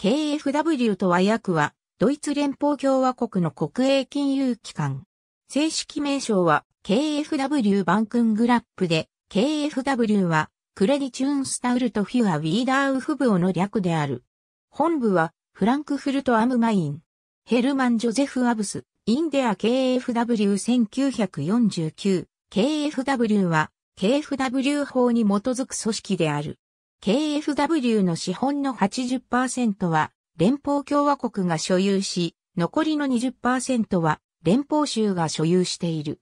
KFW と和訳は、ドイツ連邦共和国の国営金融機関。正式名称は、KFW バンクングラップで、KFW は、クレディチューンスタウルトフィア・ウィーダーウフブオの略である。本部は、フランクフルト・アムマイン。ヘルマン・ジョゼフ・アブス、インデア KFW1949。KFW は、KFW 法に基づく組織である。KFW の資本の80%は連邦共和国が所有し、残りの20%は連邦州が所有している。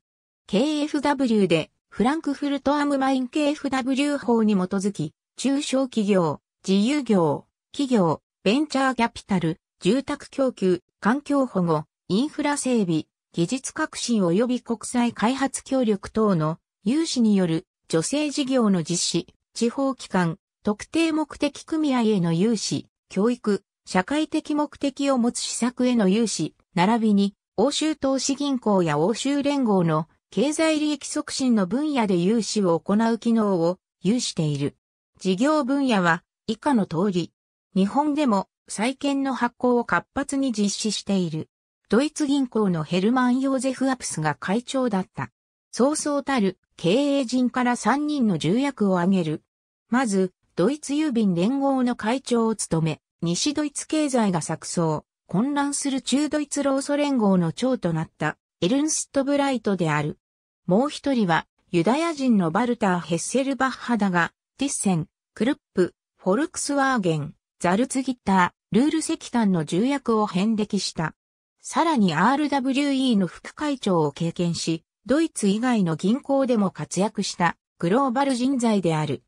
KFW でフランクフルトアムマイン KFW 法に基づき、中小企業、自由業、企業、ベンチャーキャピタル、住宅供給、環境保護、インフラ整備、技術革新及び国際開発協力等の融資による女性事業の実施、地方機関、特定目的組合への融資、教育、社会的目的を持つ施策への融資、並びに欧州投資銀行や欧州連合の経済利益促進の分野で融資を行う機能を有している。事業分野は以下の通り、日本でも債券の発行を活発に実施している。ドイツ銀行のヘルマン・ヨーゼフ・アプスが会長だった。そうそうたる経営陣から3人の重役を挙げる。まず、ドイツ郵便連合の会長を務め、西ドイツ経済が錯綜、混乱する中ドイツ労組連合の長となったエルンスト・ブライトである。もう一人はユダヤ人のバルター・ヘッセルバッハだが、ティッセン、クルップ、フォルクスワーゲン、ザルツギター、ルール石炭の重役を遍歴した。さらに RWE の副会長を経験し、ドイツ以外の銀行でも活躍したグローバル人材である。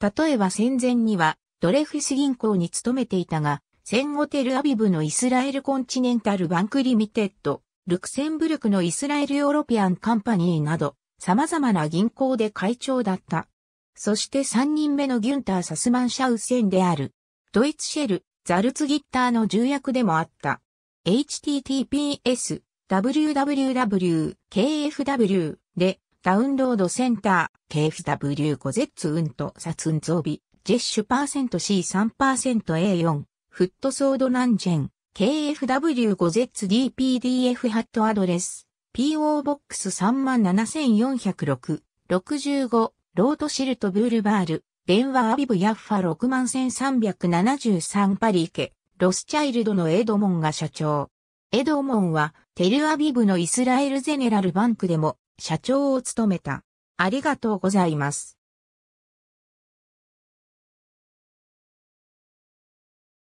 例えば戦前にはドレフス銀行に勤めていたが、戦後テルアビブのイスラエルコンチネンタルバンクリミテッド、ルクセンブルクのイスラエルヨーロピアンカンパニーなど、様々な銀行で会長だった。そして3人目のギュンター・サスマン・シャウセンである。ドイツシェル、ザルツギッターの重役でもあった。https, www, kfw でダウンロードセンター、KFW5Z ウント、サツンゾビ、ジェッシュパーセント C3%A4、フットソードナンジェン、KFW5ZDPDF ハットアドレス、PO ボックス37406、65、ロートシルトブールバール、電話アビブヤッファ61373パリーケ、ロスチャイルドのエドモンが社長。エドモンは、テルアビブのイスラエルゼネラルバンクでも、社長を務めた。ありがとうございます。